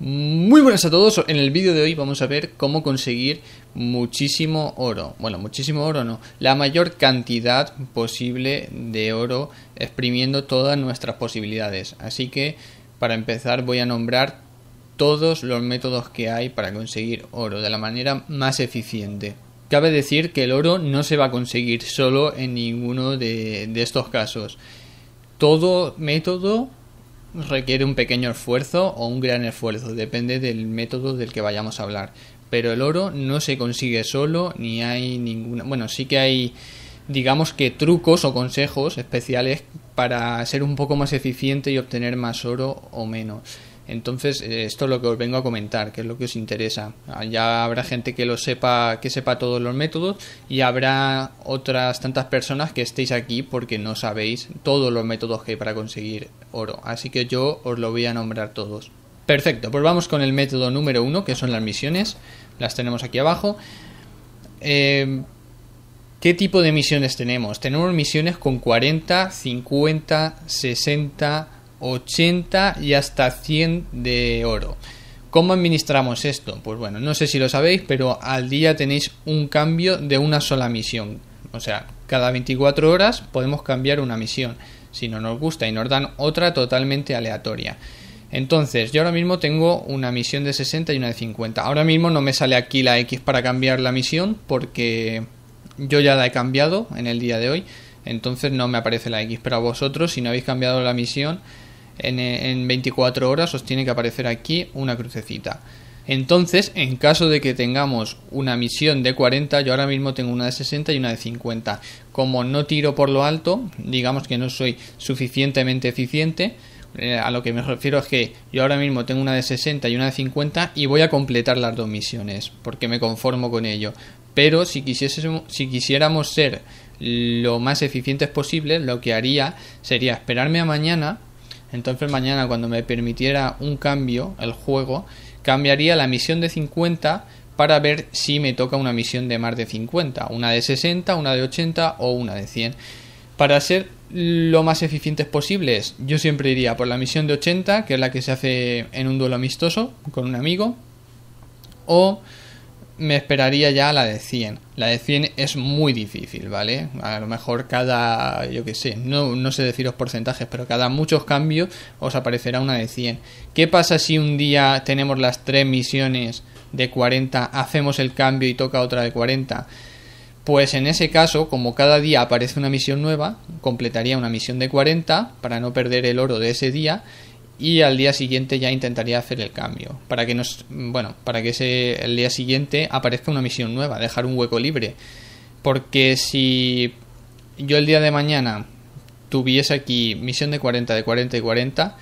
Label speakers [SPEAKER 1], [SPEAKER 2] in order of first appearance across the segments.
[SPEAKER 1] Muy buenas a todos, en el vídeo de hoy vamos a ver cómo conseguir muchísimo oro, bueno muchísimo oro no, la mayor cantidad posible de oro exprimiendo todas nuestras posibilidades, así que para empezar voy a nombrar todos los métodos que hay para conseguir oro de la manera más eficiente. Cabe decir que el oro no se va a conseguir solo en ninguno de, de estos casos. Todo método requiere un pequeño esfuerzo o un gran esfuerzo, depende del método del que vayamos a hablar. Pero el oro no se consigue solo, ni hay ninguna... Bueno, sí que hay, digamos que trucos o consejos especiales para ser un poco más eficiente y obtener más oro o menos. Entonces, eh, esto es lo que os vengo a comentar, que es lo que os interesa. Ah, ya habrá gente que lo sepa, que sepa todos los métodos y habrá otras tantas personas que estéis aquí porque no sabéis todos los métodos que hay para conseguir oro. Así que yo os lo voy a nombrar todos. Perfecto, pues vamos con el método número uno, que son las misiones. Las tenemos aquí abajo. Eh, ¿Qué tipo de misiones tenemos? Tenemos misiones con 40, 50, 60, 80 y hasta 100 de oro. ¿Cómo administramos esto? Pues bueno, no sé si lo sabéis, pero al día tenéis un cambio de una sola misión. O sea, cada 24 horas podemos cambiar una misión. Si no nos gusta y nos dan otra totalmente aleatoria. Entonces, yo ahora mismo tengo una misión de 60 y una de 50. Ahora mismo no me sale aquí la X para cambiar la misión porque yo ya la he cambiado en el día de hoy. Entonces no me aparece la X. Pero a vosotros, si no habéis cambiado la misión, en, 24 horas os tiene que aparecer aquí una crucecita. Entonces, en caso de que tengamos una misión de 40, yo ahora mismo tengo una de 60 y una de 50. Como no tiro por lo alto, digamos que no soy suficientemente eficiente, eh, a lo que me refiero es que yo ahora mismo tengo una de 60 y una de 50 y voy a completar las dos misiones, porque me conformo con ello. Pero si, quisiésemos, si quisiéramos ser lo más eficientes posible, lo que haría sería esperarme a mañana entonces mañana cuando me permitiera un cambio, el juego, cambiaría la misión de 50 para ver si me toca una misión de más de 50, una de 60, una de 80 o una de 100. Para ser lo más eficientes posibles, yo siempre iría por la misión de 80, que es la que se hace en un duelo amistoso con un amigo, o me esperaría ya la de 100. La de 100 es muy difícil, ¿vale? A lo mejor cada, yo qué sé, no, no sé deciros porcentajes, pero cada muchos cambios os aparecerá una de 100. ¿Qué pasa si un día tenemos las tres misiones de 40, hacemos el cambio y toca otra de 40? Pues en ese caso, como cada día aparece una misión nueva, completaría una misión de 40 para no perder el oro de ese día y al día siguiente ya intentaría hacer el cambio para que nos bueno para que ese el día siguiente aparezca una misión nueva dejar un hueco libre porque si yo el día de mañana tuviese aquí misión de 40 de 40 y 40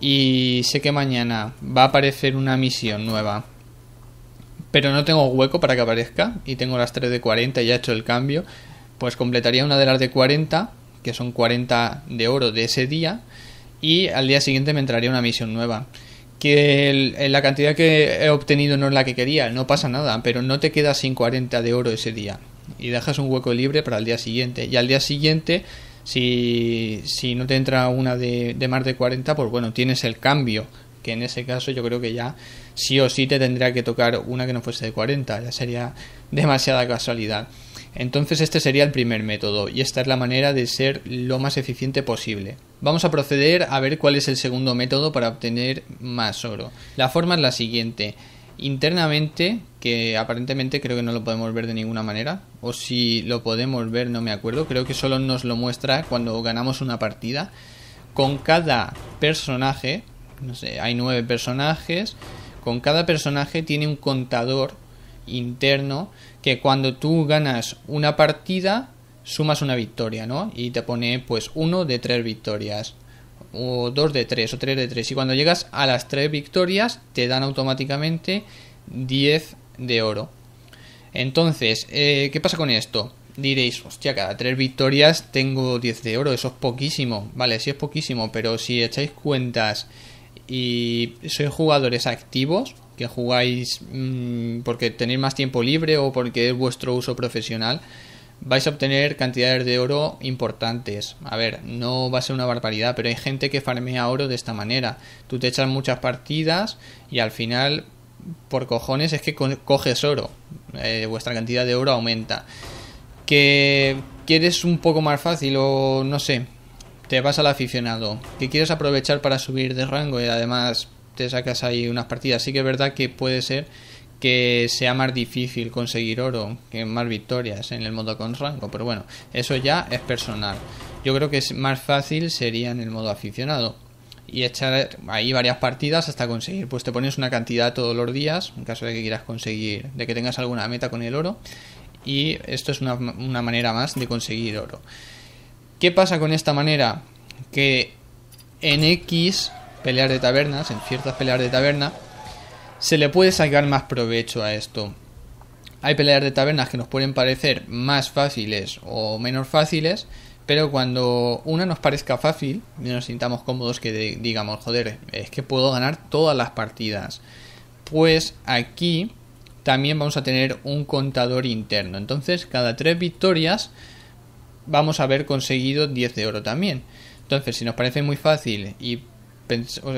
[SPEAKER 1] y sé que mañana va a aparecer una misión nueva pero no tengo hueco para que aparezca y tengo las 3 de 40 y ya he hecho el cambio pues completaría una de las de 40 que son 40 de oro de ese día y al día siguiente me entraría una misión nueva. Que la cantidad que he obtenido no es la que quería, no pasa nada, pero no te quedas sin 40 de oro ese día y dejas un hueco libre para el día siguiente. Y al día siguiente, si, si no te entra una de, de más de 40, pues bueno, tienes el cambio, que en ese caso yo creo que ya sí o sí te tendría que tocar una que no fuese de 40, ya sería demasiada casualidad. Entonces este sería el primer método y esta es la manera de ser lo más eficiente posible. Vamos a proceder a ver cuál es el segundo método para obtener más oro. La forma es la siguiente. Internamente, que aparentemente creo que no lo podemos ver de ninguna manera, o si lo podemos ver no me acuerdo, creo que solo nos lo muestra cuando ganamos una partida. Con cada personaje, no sé, hay nueve personajes, con cada personaje tiene un contador interno que cuando tú ganas una partida sumas una victoria, ¿no? Y te pone pues uno de tres victorias o dos de tres o tres de tres y cuando llegas a las tres victorias te dan automáticamente 10 de oro. Entonces, eh, ¿qué pasa con esto? Diréis, hostia, cada tres victorias tengo 10 de oro, eso es poquísimo. Vale, sí es poquísimo, pero si echáis cuentas y sois jugadores activos, que jugáis mm, porque tenéis más tiempo libre o porque es vuestro uso profesional, vais a obtener cantidades de oro importantes. A ver, no va a ser una barbaridad, pero hay gente que farmea oro de esta manera. Tú te echas muchas partidas y al final, por cojones, es que coges oro. Eh, vuestra cantidad de oro aumenta. Que quieres un poco más fácil o no sé, te vas al aficionado. Que quieres aprovechar para subir de rango y además sacas ahí unas partidas. Sí que es verdad que puede ser que sea más difícil conseguir oro, que más victorias en el modo con rango, pero bueno, eso ya es personal. Yo creo que es más fácil sería en el modo aficionado y echar ahí varias partidas hasta conseguir. Pues te pones una cantidad todos los días, en caso de que quieras conseguir, de que tengas alguna meta con el oro, y esto es una, una manera más de conseguir oro. ¿Qué pasa con esta manera? Que en X pelear de tabernas, en ciertas peleas de taberna, se le puede sacar más provecho a esto. Hay peleas de tabernas que nos pueden parecer más fáciles o menos fáciles, pero cuando una nos parezca fácil nos sintamos cómodos que digamos, joder, es que puedo ganar todas las partidas. Pues aquí también vamos a tener un contador interno. Entonces, cada tres victorias vamos a haber conseguido 10 de oro también. Entonces, si nos parece muy fácil y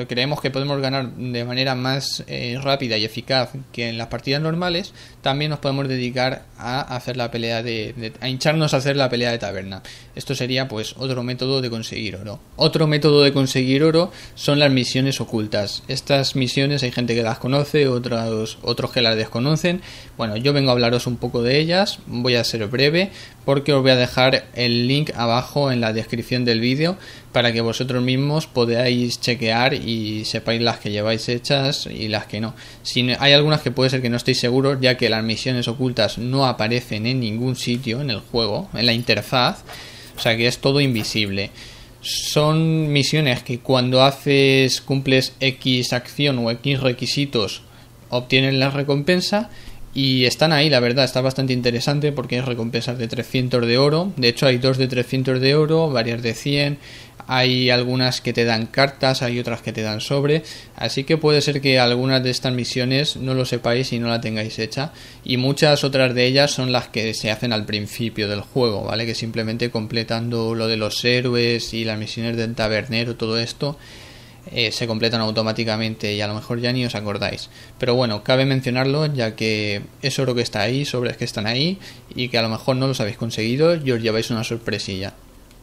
[SPEAKER 1] creemos que podemos ganar de manera más eh, rápida y eficaz que en las partidas normales, también nos podemos dedicar a hacer la pelea de, a hincharnos a hacer la pelea de taberna. Esto sería pues otro método de conseguir oro. Otro método de conseguir oro son las misiones ocultas. Estas misiones hay gente que las conoce, otros otros que las desconocen. Bueno, yo vengo a hablaros un poco de ellas, voy a ser breve porque os voy a dejar el link abajo en la descripción del vídeo para que vosotros mismos podáis chequear y sepáis las que lleváis hechas y las que no. Si hay algunas que puede ser que no estéis seguros, ya que las misiones ocultas no aparecen en ningún sitio en el juego, en la interfaz, o sea que es todo invisible. Son misiones que cuando haces cumples X acción o X requisitos obtienen la recompensa y están ahí, la verdad, está bastante interesante porque hay recompensas de 300 de oro. De hecho, hay dos de 300 de oro, varias de 100, hay algunas que te dan cartas, hay otras que te dan sobre, así que puede ser que algunas de estas misiones no lo sepáis y no la tengáis hecha, y muchas otras de ellas son las que se hacen al principio del juego, ¿vale? Que simplemente completando lo de los héroes y las misiones del tabernero, todo esto, eh, se completan automáticamente y a lo mejor ya ni os acordáis. Pero bueno, cabe mencionarlo ya que es oro que está ahí, sobres que están ahí y que a lo mejor no los habéis conseguido y os lleváis una sorpresilla.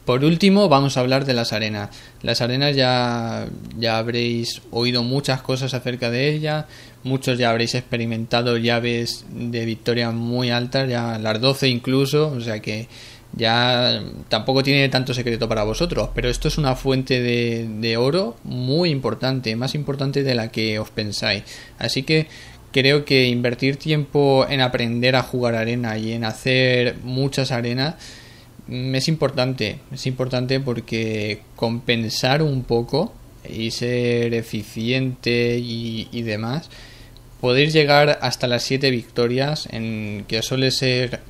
[SPEAKER 1] Por último, vamos a hablar de las arenas. Las arenas ya, ya habréis oído muchas cosas acerca de ellas, muchos ya habréis experimentado llaves de victoria muy altas, ya las 12 incluso, o sea que ya tampoco tiene tanto secreto para vosotros, pero esto es una fuente de, de, oro muy importante, más importante de la que os pensáis. Así que creo que invertir tiempo en aprender a jugar arena y en hacer muchas arenas Mm, es importante, es importante porque compensar un poco y ser eficiente y, demás, podéis llegar hasta las 7 victorias, en que suele ser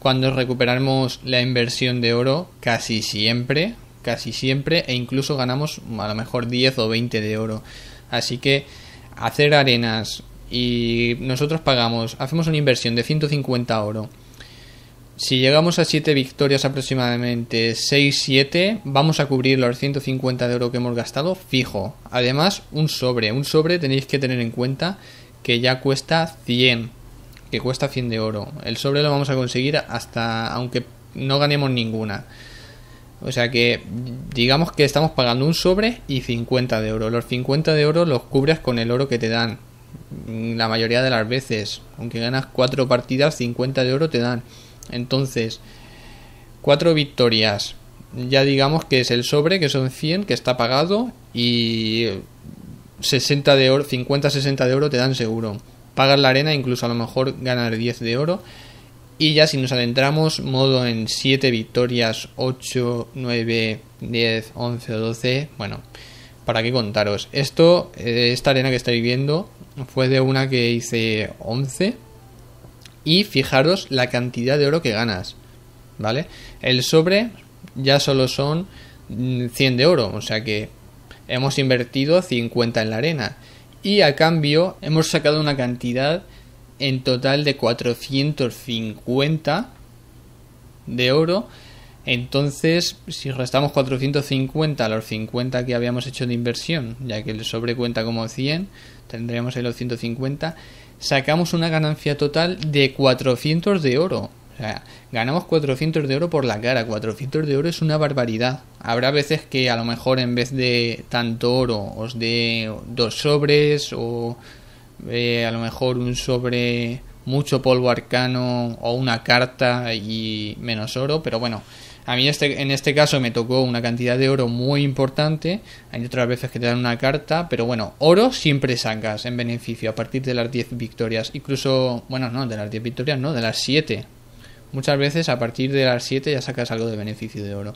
[SPEAKER 1] cuando recuperamos la inversión de oro, casi siempre, casi siempre, e incluso ganamos a lo mejor 10 o 20 de oro. Así que hacer arenas y nosotros pagamos, hacemos una inversión de 150 oro si llegamos a 7 victorias aproximadamente, 6-7, vamos a cubrir los 150 de oro que hemos gastado fijo. Además, un sobre. Un sobre tenéis que tener en cuenta que ya cuesta 100, que cuesta 100 de oro. El sobre lo vamos a conseguir hasta, aunque no ganemos ninguna. O sea que digamos que estamos pagando un sobre y 50 de oro. Los 50 de oro los cubres con el oro que te dan. La mayoría de las veces. Aunque ganas 4 partidas, 50 de oro te dan. Entonces, cuatro victorias. Ya digamos que es el sobre, que son 100, que está pagado y 60 de oro, 50, 60 de oro te dan seguro. pagar la arena, incluso a lo mejor ganar 10 de oro. Y ya si nos adentramos, modo en 7 victorias, 8, 9, 10, 11 12. Bueno, para qué contaros. Esto, eh, esta arena que estáis viendo, fue de una que hice 11 y fijaros la cantidad de oro que ganas, ¿vale? El sobre ya solo son 100 mm, de oro, o sea que hemos invertido 50 en la arena y a cambio hemos sacado una cantidad en total de 450 de oro. Entonces, si restamos 450 a los 50 que habíamos hecho de inversión, ya que el sobre cuenta como 100, tendremos el los 150 sacamos una ganancia total de 400 de oro. O sea, ganamos 400 de oro por la cara. 400 de oro es una barbaridad. Habrá veces que a lo mejor en vez de tanto oro os dé dos sobres o eh, a lo mejor un sobre mucho polvo arcano o una carta y menos oro. Pero bueno, a mí este, en este caso me tocó una cantidad de oro muy importante. Hay otras veces que te dan una carta, pero bueno, oro siempre sacas en beneficio a partir de las 10 victorias. Incluso, bueno, no, de las 10 victorias, no, de las 7. Muchas veces a partir de las 7 ya sacas algo de beneficio de oro.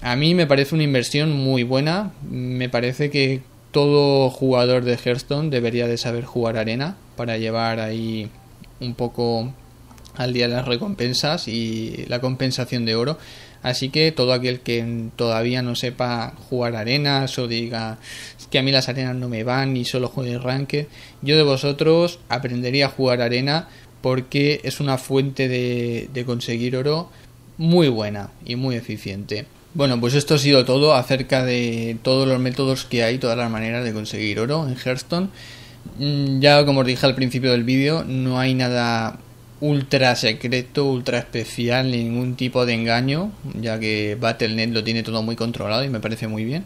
[SPEAKER 1] A mí me parece una inversión muy buena. Me parece que todo jugador de Hearthstone debería de saber jugar arena para llevar ahí un poco al día de las recompensas y la compensación de oro. Así que todo aquel que todavía no sepa jugar arenas o diga que a mí las arenas no me van y solo juego en ranked, yo de vosotros aprendería a jugar arena porque es una fuente de, de conseguir oro muy buena y muy eficiente. Bueno, pues esto ha sido todo acerca de todos los métodos que hay, todas las maneras de conseguir oro en Hearthstone. Mm, ya como os dije al principio del vídeo, no hay nada ultra secreto, ultra especial, ningún tipo de engaño, ya que Battle.net lo tiene todo muy controlado y me parece muy bien.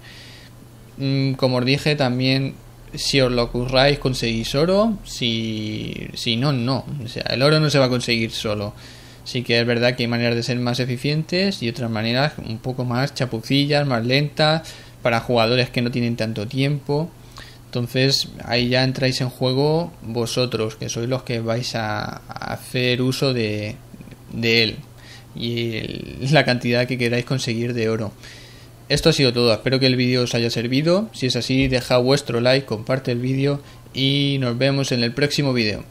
[SPEAKER 1] Mm, como os dije, también si os lo ocurráis conseguís oro, si, si no, no. O sea, el oro no se va a conseguir solo. Sí que es verdad que hay maneras de ser más eficientes y otras maneras un poco más chapucillas, más lentas, para jugadores que no tienen tanto tiempo. Entonces ahí ya entráis en juego vosotros, que sois los que vais a, hacer uso de, él y la cantidad que queráis conseguir de oro. Esto ha sido todo, espero que el vídeo os haya servido, si es así deja vuestro like, comparte el vídeo y nos vemos en el próximo vídeo.